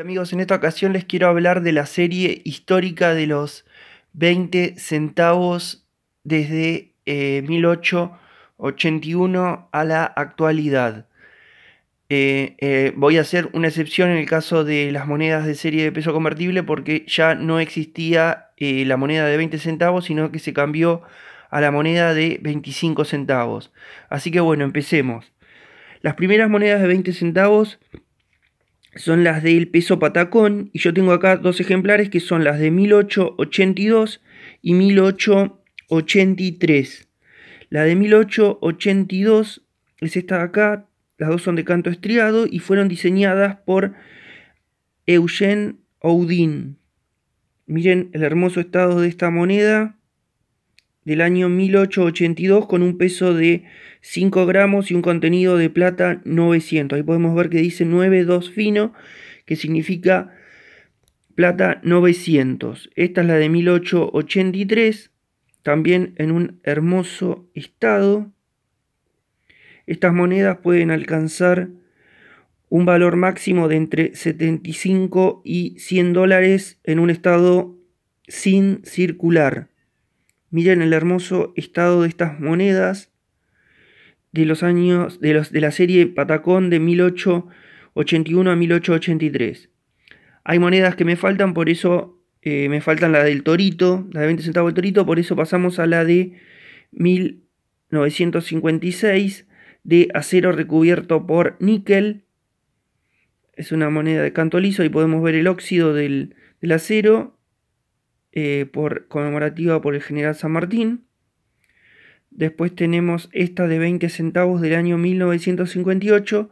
amigos, en esta ocasión les quiero hablar de la serie histórica de los 20 centavos desde 1881 eh, a la actualidad. Eh, eh, voy a hacer una excepción en el caso de las monedas de serie de peso convertible porque ya no existía la moneda de 20 centavos, sino que se cambió a la moneda de 25 centavos. Así que bueno, empecemos. Las primeras monedas de 20 centavos son las del peso patacón y yo tengo acá dos ejemplares que son las de 1882 y 1883. La de 1882 es esta de acá, las dos son de canto estriado y fueron diseñadas por Eugene Oudin. Miren el hermoso estado de esta moneda del año 1882 con un peso de 5 gramos y un contenido de plata 900. Ahí podemos ver que dice 92 fino, que significa plata 900. Esta es la de 1883, también en un hermoso estado. Estas monedas pueden alcanzar un valor máximo de entre 75 y 100 dólares en un estado sin circular. Miren el hermoso estado de estas monedas de los años de, los, de la serie Patacón de 1881 a 1883. Hay monedas que me faltan, por eso eh, me faltan la del Torito, la de 20 centavos del Torito, por eso pasamos a la de 1956 de acero recubierto por níquel. Es una moneda de canto liso y podemos ver el óxido del, del acero eh, por, conmemorativa por el general San Martín. Después tenemos esta de 20 centavos del año 1958,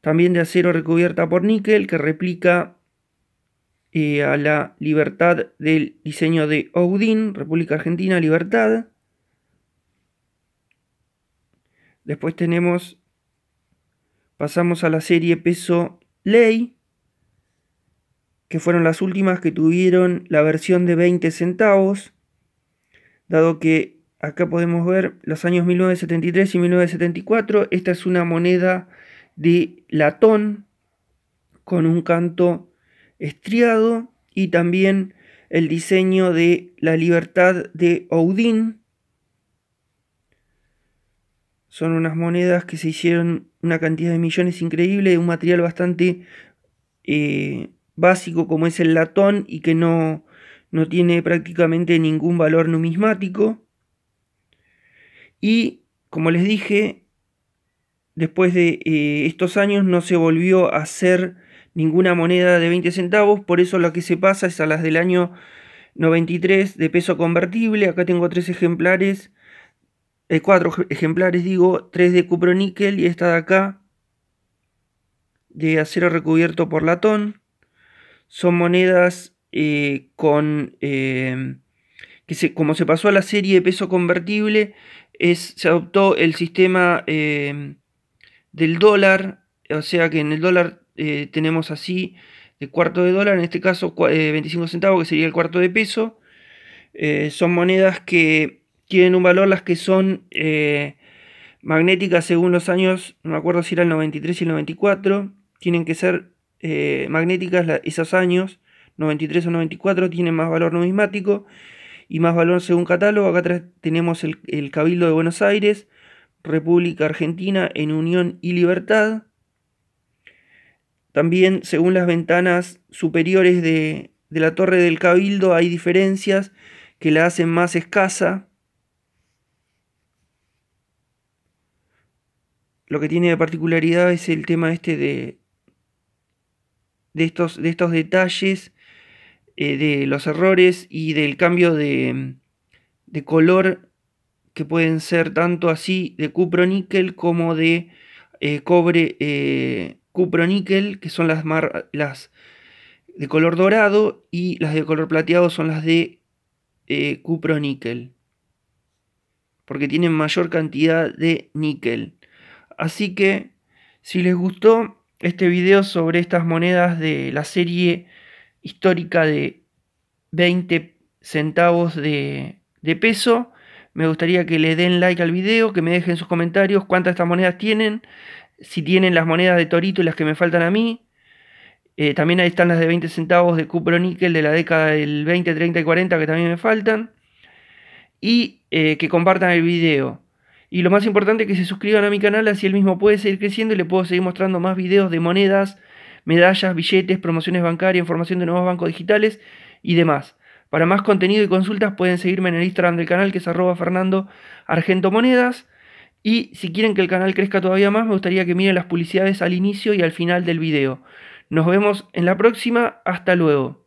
también de acero recubierta por níquel, que replica eh, a la libertad del diseño de Oudin, República Argentina, libertad. Después tenemos, pasamos a la serie peso ley, que fueron las últimas que tuvieron la versión de 20 centavos, dado que acá podemos ver los años 1973 y 1974, esta es una moneda de latón con un canto estriado y también el diseño de la libertad de Odín. Son unas monedas que se hicieron una cantidad de millones increíble, de un material bastante eh, básico como es el latón y que no, no tiene prácticamente ningún valor numismático. Y como les dije, después de eh, estos años no se volvió a hacer ninguna moneda de 20 centavos, por eso lo que se pasa es a las del año 93 de peso convertible. Acá tengo tres ejemplares, eh, cuatro ejemplares, digo, tres de cuproníquel níquel y esta de acá de acero recubierto por latón son monedas eh, con... Em, que como se pasó a la serie de peso convertible, es, se adoptó el sistema em, del dólar, o sea que en el dólar eh, tenemos así de cuarto de dólar, en este caso 25 eh, centavos, que sería el cuarto de peso. son monedas que tienen un valor, las que son magnéticas según los años, no me acuerdo si era el 93 y el 94, tienen que ser eh, magnéticas, esos años, 93 o 94, tienen más valor numismático y más valor según catálogo. Acá atrás tenemos el, el Cabildo de Buenos Aires, República Argentina en Unión y Libertad. También según las ventanas superiores de, de la torre del Cabildo hay diferencias que la hacen más escasa. Lo que tiene de particularidad es el tema este de, de estos, de estos detalles, eh, de los errores y del cambio de, color que pueden ser tanto así de cupro-níquel como de eh, cobre eh, cupro-níquel, que son las, las de color dorado y las de color plateado son las de cupro-níquel, porque tienen mayor cantidad de níquel. Así que si les gustó, este video sobre estas monedas de la serie histórica de 20 centavos de, peso. Me gustaría que le den like al video, que me dejen sus comentarios cuántas estas monedas tienen, si tienen las monedas de Torito y las que me faltan a mí. Eh, también ahí están las de 20 centavos de cupro níquel de la década del 20, 30 y 40 que también me faltan. Y eh, que compartan el video. Y lo más importante es que se suscriban a mi canal, así el mismo puede seguir creciendo y le puedo seguir mostrando más videos de monedas, medallas, billetes, promociones bancarias, información de nuevos bancos digitales y demás. Para más contenido y consultas pueden seguirme en el Instagram del canal que es arroba Fernando Argento Monedas. Y si quieren que el canal crezca todavía más, me gustaría que miren las publicidades al inicio y al final del video. Nos vemos en la próxima, hasta luego.